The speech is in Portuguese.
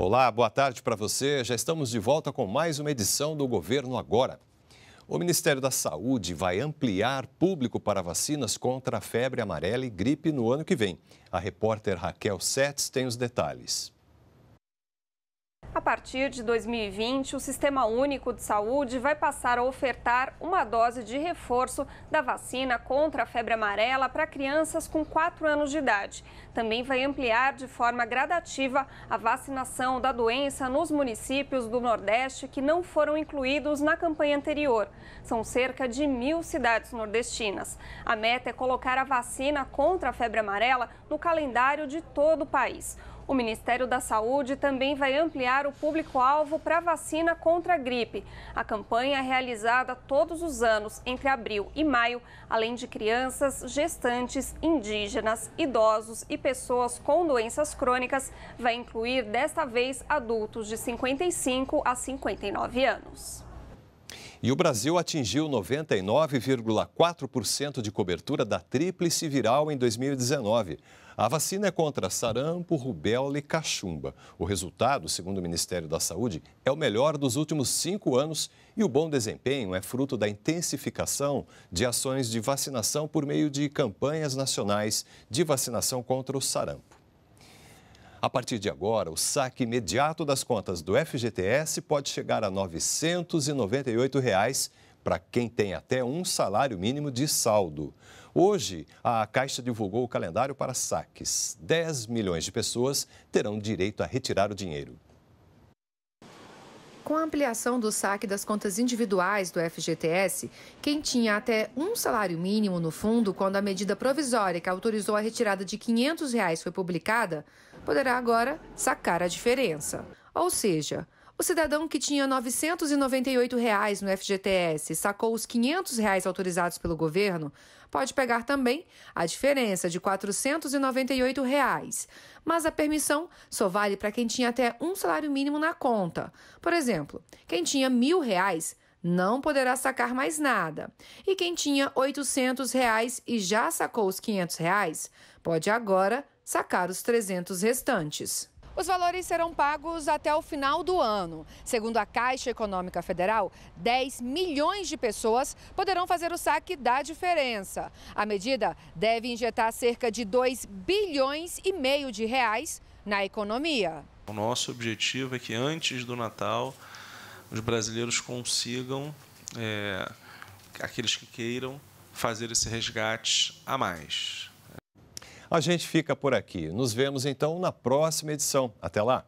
Olá, boa tarde para você. Já estamos de volta com mais uma edição do Governo Agora. O Ministério da Saúde vai ampliar público para vacinas contra a febre amarela e gripe no ano que vem. A repórter Raquel Setz tem os detalhes. A partir de 2020, o Sistema Único de Saúde vai passar a ofertar uma dose de reforço da vacina contra a febre amarela para crianças com 4 anos de idade. Também vai ampliar de forma gradativa a vacinação da doença nos municípios do Nordeste que não foram incluídos na campanha anterior. São cerca de mil cidades nordestinas. A meta é colocar a vacina contra a febre amarela no calendário de todo o país. O Ministério da Saúde também vai ampliar o público-alvo para vacina contra a gripe. A campanha é realizada todos os anos, entre abril e maio, além de crianças, gestantes, indígenas, idosos e pessoas com doenças crônicas, vai incluir desta vez adultos de 55 a 59 anos. E o Brasil atingiu 99,4% de cobertura da tríplice viral em 2019. A vacina é contra sarampo, rubéola e cachumba. O resultado, segundo o Ministério da Saúde, é o melhor dos últimos cinco anos e o bom desempenho é fruto da intensificação de ações de vacinação por meio de campanhas nacionais de vacinação contra o sarampo. A partir de agora, o saque imediato das contas do FGTS pode chegar a R$ 998 reais para quem tem até um salário mínimo de saldo. Hoje, a Caixa divulgou o calendário para saques. 10 milhões de pessoas terão direito a retirar o dinheiro com a ampliação do saque das contas individuais do FGTS, quem tinha até um salário mínimo no fundo, quando a medida provisória que autorizou a retirada de R$ 500 reais foi publicada, poderá agora sacar a diferença. Ou seja, o cidadão que tinha R$ 998 reais no FGTS e sacou os R$ 500 reais autorizados pelo governo pode pegar também a diferença de R$ 498, reais, mas a permissão só vale para quem tinha até um salário mínimo na conta. Por exemplo, quem tinha R$ 1.000 reais não poderá sacar mais nada. E quem tinha R$ 800 reais e já sacou os R$ 500, reais, pode agora sacar os 300 restantes. Os valores serão pagos até o final do ano. Segundo a Caixa Econômica Federal, 10 milhões de pessoas poderão fazer o saque da diferença. A medida deve injetar cerca de 2 bilhões e meio de reais na economia. O nosso objetivo é que antes do Natal os brasileiros consigam, é, aqueles que queiram, fazer esse resgate a mais. A gente fica por aqui. Nos vemos então na próxima edição. Até lá!